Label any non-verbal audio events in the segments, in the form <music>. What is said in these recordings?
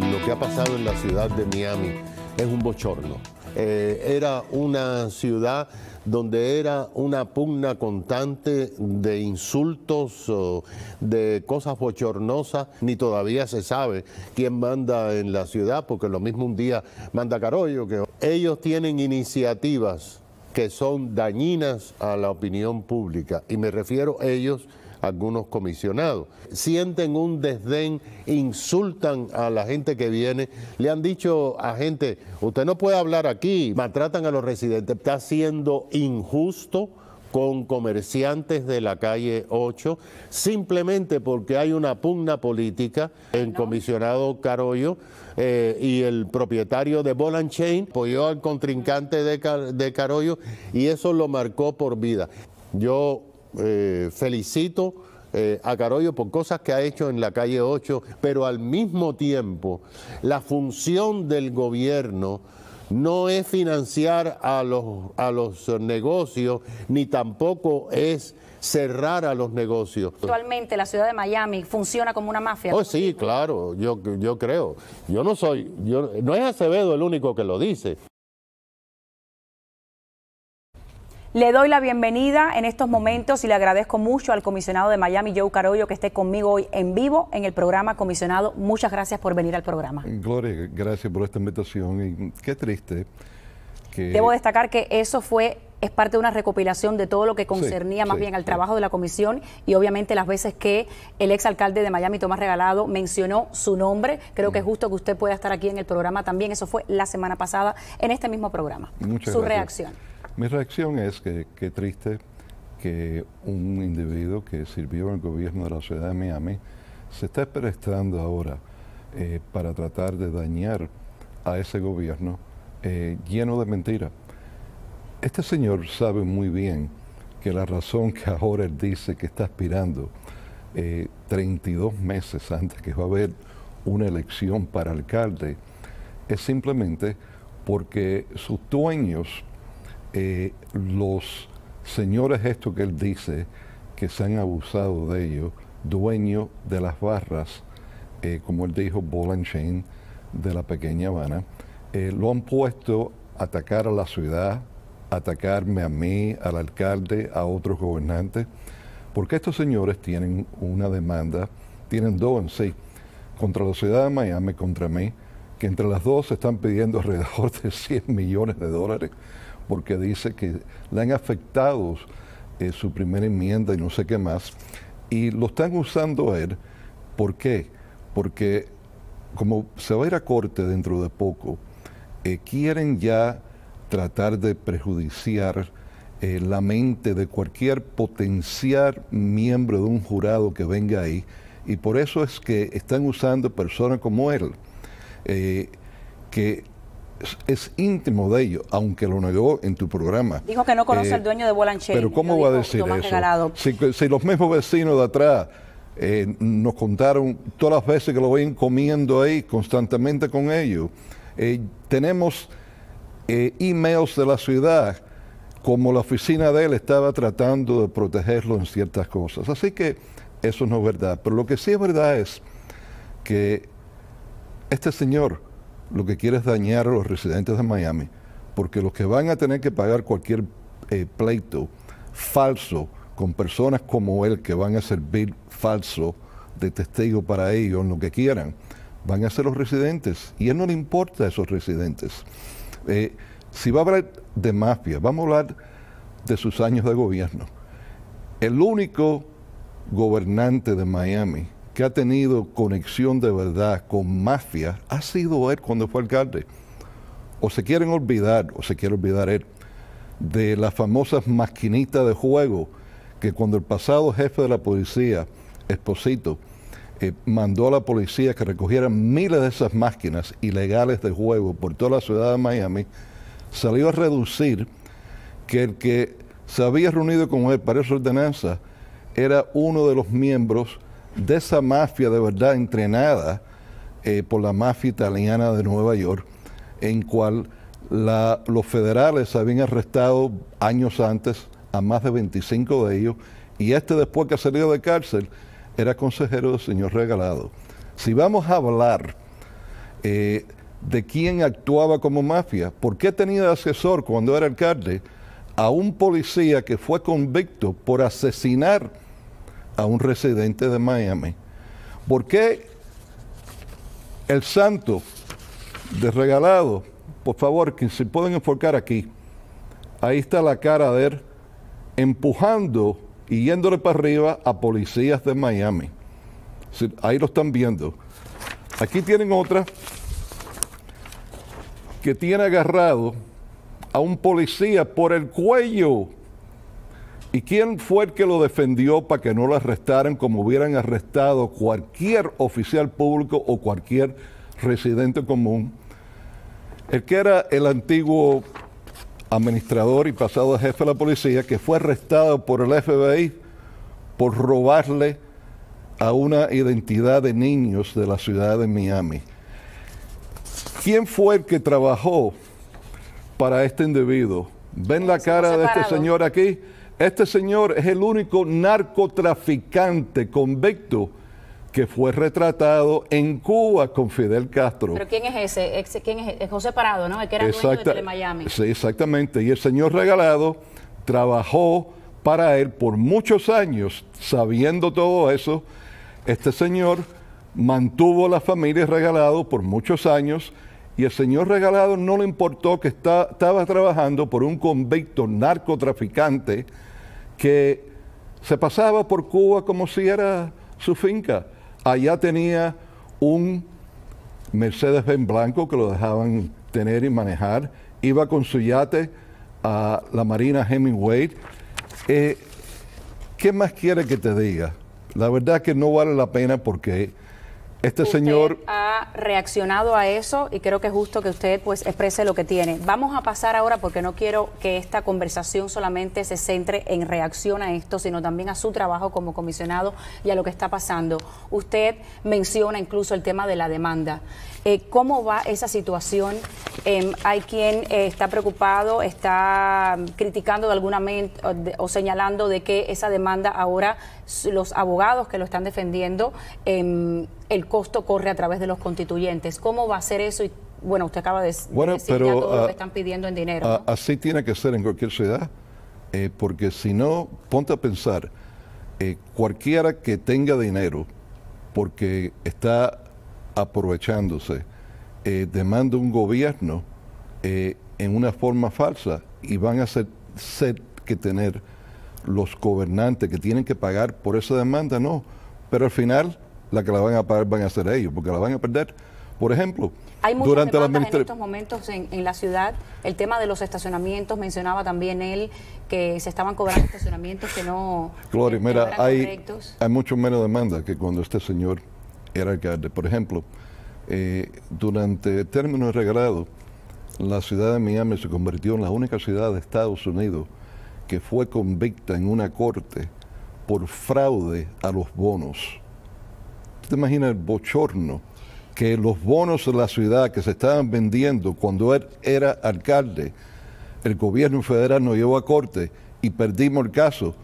lo que ha pasado en la ciudad de Miami es un bochorno. Eh, era una ciudad donde era una pugna constante de insultos, de cosas bochornosas, ni todavía se sabe quién manda en la ciudad, porque lo mismo un día manda Carollo. Que... Ellos tienen iniciativas que son dañinas a la opinión pública, y me refiero a ellos algunos comisionados. Sienten un desdén, insultan a la gente que viene, le han dicho a gente, usted no puede hablar aquí, maltratan a los residentes, está siendo injusto con comerciantes de la calle 8, simplemente porque hay una pugna política. en comisionado Carollo eh, y el propietario de Bolan Chain apoyó al contrincante de, Carollo y eso lo marcó por vida. Yo eh, felicito eh, a Carollo por cosas que ha hecho en la calle 8, pero al mismo tiempo la función del gobierno no es financiar a los, a los negocios, ni tampoco es cerrar a los negocios. Actualmente la ciudad de Miami funciona como una mafia. Oh, sí, claro, yo, yo creo. Yo no soy, yo, no es Acevedo el único que lo dice. Le doy la bienvenida en estos momentos y le agradezco mucho al comisionado de Miami, Joe Carollo, que esté conmigo hoy en vivo en el programa. Comisionado, muchas gracias por venir al programa. Gloria, gracias por esta invitación y qué triste Debo destacar que eso fue es parte de una recopilación de todo lo que concernía más bien al trabajo de la comisión y obviamente las veces que el exalcalde de Miami, Tomás Regalado, mencionó su nombre. Creo que es mm. justo que usted pueda estar aquí en el programa también. Eso fue la semana pasada en este mismo programa. su reacción. Mi reacción es que qué triste que un individuo que sirvió en el gobierno de la ciudad de Miami se está prestando ahora eh, para tratar de dañar a ese gobierno eh, lleno de mentiras. Este señor sabe muy bien que la razón que ahora él dice que está aspirando 32 eh, meses antes que va a haber una elección para alcalde es simplemente porque sus dueños eh, los señores esto que él dice, que se han abusado de ellos, dueños de las barras, eh, como él dijo, ball de la pequeña Habana, eh, lo han puesto a atacar a la ciudad, atacarme a mí, al alcalde, a otros gobernantes, porque estos señores tienen una demanda, tienen dos en sí, contra la ciudad de Miami, contra mí, que entre las dos están pidiendo alrededor de 100 millones de dólares porque dice que le han afectado eh, su primera enmienda y no sé qué más. Y lo están usando él. ¿Por qué? Porque como se va a ir a corte dentro de poco, eh, quieren ya tratar de prejudiciar eh, la mente de cualquier potencial miembro de un jurado que venga ahí. Y por eso es que están usando personas como él, que es, íntimo de ellos, aunque lo negó en tu programa. Dijo que no conoce eh, al dueño de Bolanchet. Pero ¿cómo va a decir eso? Si, los mismos vecinos de atrás eh, nos contaron todas las veces que lo ven comiendo ahí constantemente con ellos, eh, tenemos eh, emails de la ciudad como la oficina de él estaba tratando de protegerlo en ciertas cosas. Así que eso no es verdad. Pero lo que sí es verdad es que este señor lo que quiere es dañar a los residentes de Miami, porque los que van a tener que pagar cualquier eh, pleito falso con personas como él que van a servir falso de testigo para ellos en lo que quieran, van a ser los residentes. Y él no le importa a esos residentes. Eh, si va a hablar de mafia, vamos a hablar de sus años de gobierno. El único gobernante de Miami que ha tenido conexión de verdad con mafia ha sido él cuando fue alcalde. O se quieren olvidar, o se quiere olvidar él, de las famosas maquinitas de juego que cuando el pasado jefe de la policía, Esposito, eh, mandó a la policía que recogiera miles de esas máquinas ilegales de juego por toda la ciudad de Miami, salió a reducir que el que se había reunido con él para esa ordenanza era uno de los miembros de esa mafia de verdad entrenada eh, por la mafia italiana de Nueva York, en cual los federales habían arrestado años antes a más de 25 de ellos, y este después que salió de cárcel era consejero del señor Regalado. Si vamos a hablar eh, de quién actuaba como mafia, por qué tenía de asesor cuando era alcalde a un policía que fue convicto por asesinar a un residente de Miami. ¿Por qué el santo desregalado? Por favor, que se pueden enfocar aquí. Ahí está la cara de él empujando y yéndole para arriba a policías de Miami. Ahí lo están viendo. Aquí tienen otra que tiene agarrado a un policía por el cuello ¿Y quién fue el que lo defendió para que no lo arrestaran como hubieran arrestado cualquier oficial público o cualquier residente común? El que era el antiguo administrador y pasado jefe de la policía, que fue arrestado por el FBI por robarle a una identidad de niños de la ciudad de Miami. ¿Quién fue el que trabajó para este individuo? ¿Ven la cara de este señor aquí? Este señor es el único narcotraficante convicto que fue retratado en Cuba con Fidel Castro. ¿Pero quién es ese? ¿Quién es José Parado, ¿no? El que era dueño de Miami. Sí, exactamente. Y el señor Regalado trabajó para él por muchos años, sabiendo todo eso. Este señor mantuvo a la familia Regalado por muchos años y el señor Regalado no le importó que estaba trabajando por un convicto narcotraficante que se pasaba por Cuba como si era su finca. Allá tenía un Mercedes Benz blanco que lo dejaban tener y manejar. Iba con su yate a la Marina Hemingway. Eh, ¿Qué más quiere que te diga? La verdad que no vale la pena porque este señor ha reaccionado a eso y creo que es justo que usted pues exprese lo que tiene. Vamos a pasar ahora porque no quiero que esta conversación solamente se centre en reacción a esto, sino también a su trabajo como comisionado y a lo que está pasando. Usted menciona incluso el tema de la demanda. Eh, ¿Cómo va esa situación? Em, hay quien eh, está preocupado, está criticando de alguna mente o, señalando de que esa demanda ahora los abogados que lo están defendiendo em, el costo corre a través de los constituyentes. ¿Cómo va a ser eso? Y, bueno, usted acaba de decir pero, ya todos ah, están pidiendo en dinero. Ah, así tiene que ser en cualquier ciudad, eh, porque si no, ponte a pensar, eh, cualquiera que tenga dinero, porque está aprovechándose, eh, demanda un gobierno en una forma falsa y van a ser, ser que tener los gobernantes que tienen que pagar por esa demanda, no. Pero al final la que la van a pagar van a ser ellos, porque la van a perder. Por ejemplo, durante la en estos momentos en, la ciudad. El tema de los estacionamientos, mencionaba también él que se estaban cobrando estacionamientos que no. Gloria, mira, hay, hay mucho menos demanda que cuando este señor era alcalde. Por ejemplo, eh, durante términos reglado... la ciudad de Miami se convirtió en la única ciudad de Estados Unidos que fue convicta en una corte por fraude a los bonos imagina el bochorno que los bonos de la ciudad que se estaban vendiendo cuando él era alcalde, el gobierno federal nos llevó a corte y perdimos el caso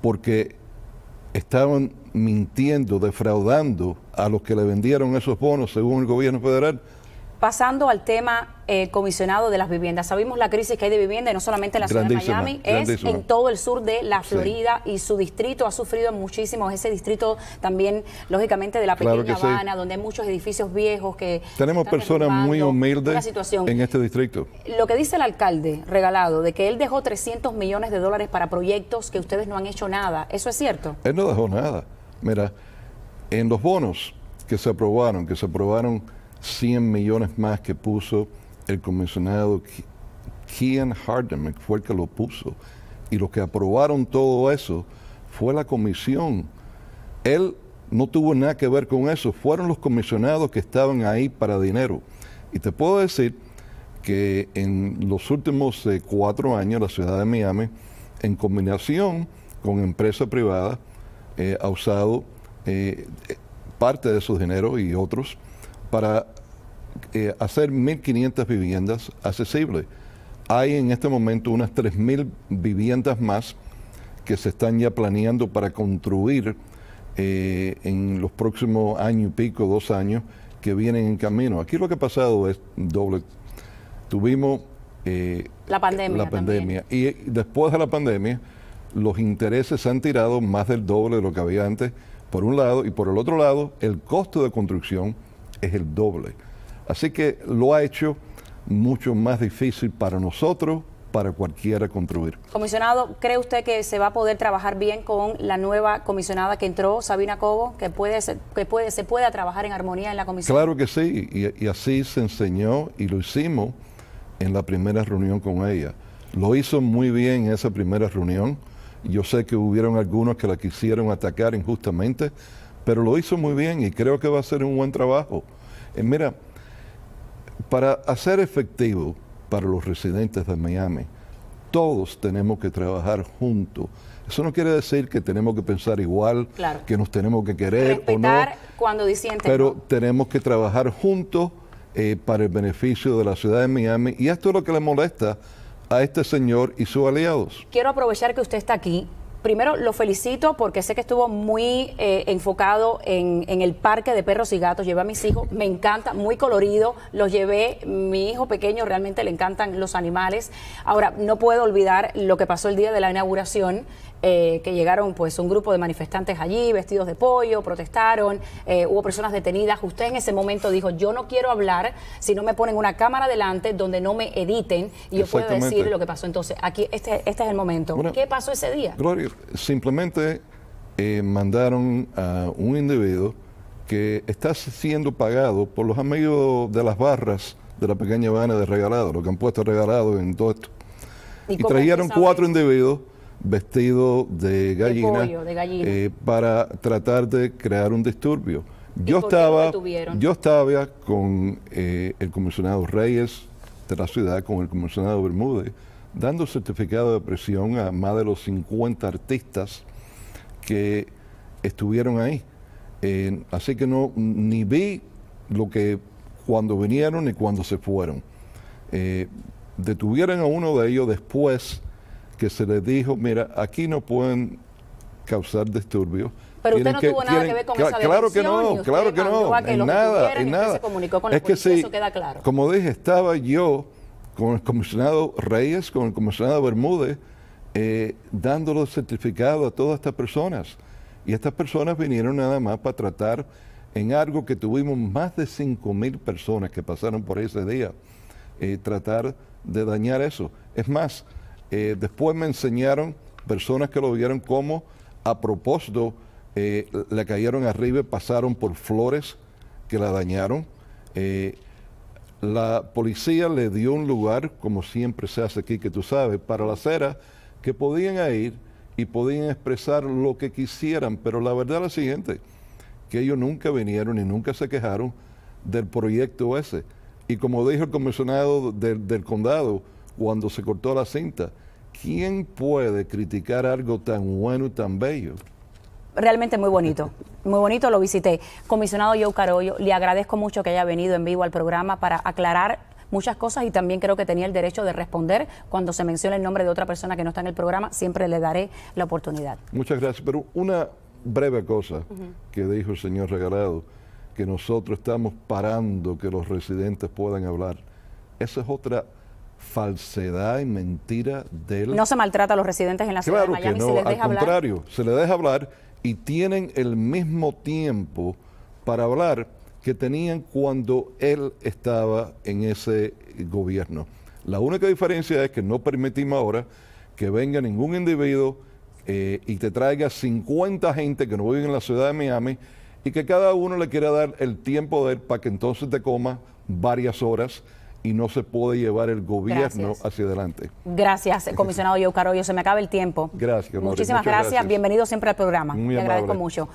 porque estaban mintiendo, defraudando a los que le vendieron esos bonos según el gobierno federal pasando al tema eh, comisionado de las viviendas. Sabemos la crisis que hay de vivienda no solamente en la ciudad de Miami, es en todo el sur de la Florida y su distrito ha sufrido muchísimo. Ese distrito también, lógicamente, de la pequeña Habana, donde hay muchos edificios viejos que... Tenemos personas muy humildes en este distrito. Lo que dice el alcalde regalado, de que él dejó 300 millones de dólares para proyectos que ustedes no han hecho nada, ¿eso es cierto? Él no dejó nada. Mira, en los bonos que se aprobaron, que se aprobaron 100 millones más que puso el comisionado Kian Hardeman, fue el que lo puso. Y los que aprobaron todo eso fue la comisión. Él no tuvo nada que ver con eso, fueron los comisionados que estaban ahí para dinero. Y te puedo decir que en los últimos eh, cuatro años la ciudad de Miami, en combinación con empresas privadas, eh, ha usado eh, parte de esos dinero y otros para eh, hacer 1.500 viviendas accesibles. Hay en este momento unas 3.000 viviendas más que se están ya planeando para construir eh, en los próximos años y pico, dos años, que vienen en camino. Aquí lo que ha pasado es doble. Tuvimos eh, la pandemia. Y después de la pandemia, los intereses se han tirado más del doble de lo que había antes, por un lado, y por el otro lado, el costo de construcción es el doble. Así que lo ha hecho mucho más difícil para nosotros, para cualquiera construir. Comisionado, ¿cree usted que se va a poder trabajar bien con la nueva comisionada que entró, Sabina Cobo, que, puede, que puede, se pueda trabajar en armonía en la comisión? Claro que sí, y, y así se enseñó y lo hicimos en la primera reunión con ella. Lo hizo muy bien en esa primera reunión. Yo sé que hubieron algunos que la quisieron atacar injustamente, pero lo hizo muy bien y creo que va a ser un buen trabajo. Eh, mira, para hacer efectivo para los residentes de Miami, todos tenemos que trabajar juntos. Eso no quiere decir que tenemos que pensar igual, que nos tenemos que querer o no. cuando Pero tenemos que trabajar juntos eh, para el beneficio de la ciudad de Miami. Y esto es lo que le molesta a este señor y sus aliados. Quiero aprovechar que usted está aquí primero lo felicito porque sé que estuvo muy eh, enfocado en, el parque de perros y gatos. Llevé a mis hijos, me encanta, muy colorido. Los llevé, mi hijo pequeño realmente le encantan los animales. Ahora, no puedo olvidar lo que pasó el día de la inauguración eh, que llegaron pues un grupo de manifestantes allí vestidos de pollo, protestaron, eh, hubo personas detenidas. Usted en ese momento dijo, yo no quiero hablar si no me ponen una cámara delante donde no me editen y yo puedo decir lo que pasó. Entonces, aquí este, este es el momento. ¿Qué pasó ese día? Gloria, simplemente eh, mandaron a un individuo que está siendo pagado por los amigos de las barras de la pequeña Habana de regalado, lo que han puesto regalado en todo esto. y trajeron cuatro individuos vestido de gallina, eh, para tratar de crear un disturbio. Yo estaba, yo estaba con eh, el comisionado Reyes de la ciudad, con el comisionado Bermúdez, dando certificado de presión a más de los 50 artistas que estuvieron ahí. así que no ni vi lo que cuando vinieron ni cuando se fueron. Eh, detuvieron a uno de ellos después que se les dijo, mira, aquí no pueden causar disturbios. Pero usted no tuvo nada que ver con esa Claro que no, claro que no, nada, nada. es que sí, eso claro. Como dije, estaba yo con el comisionado Reyes, con el comisionado Bermúdez, eh, dando los certificado a todas estas personas. Y estas personas vinieron nada más para tratar en algo que tuvimos más de 5.000 mil personas que pasaron por ese día, eh, tratar de dañar eso. Es más, eh, después me enseñaron personas que lo vieron como a propósito eh, ...le cayeron arriba y pasaron por flores que la dañaron. Eh, la policía le dio un lugar, como siempre se hace aquí, que tú sabes, para la acera, que podían ir y podían expresar lo que quisieran, pero la verdad es la siguiente, que ellos nunca vinieron y nunca se quejaron del proyecto ese. Y como dijo el comisionado del condado, cuando se cortó la cinta. ¿Quién puede criticar algo tan bueno y tan bello? realmente muy bonito. Muy bonito, lo visité. Comisionado Joe Carollo, le agradezco mucho que haya venido en vivo al programa para aclarar muchas cosas y también creo que tenía el derecho de responder cuando se menciona el nombre de otra persona que no está en el programa. Siempre le daré la oportunidad. Muchas gracias. Pero una breve cosa que dijo el señor Regalado, que nosotros estamos parando que los residentes puedan hablar. Esa es otra falsedad y mentira del... No se maltrata a los residentes en la ciudad de Miami, al contrario, se les deja hablar y tienen el mismo tiempo para hablar que tenían cuando él estaba en ese gobierno. La única diferencia es que no permitimos ahora que venga ningún individuo eh, y te traiga 50 gente que no viven en la ciudad de Miami y que cada uno le quiera dar el tiempo de él para que entonces te coma varias horas y no se puede llevar el gobierno hacia adelante. Gracias, <laughs> comisionado Joe Se me acaba el tiempo. Gracias. Muchísimas gracias. Bienvenido siempre al programa. Muy Te agradezco mucho.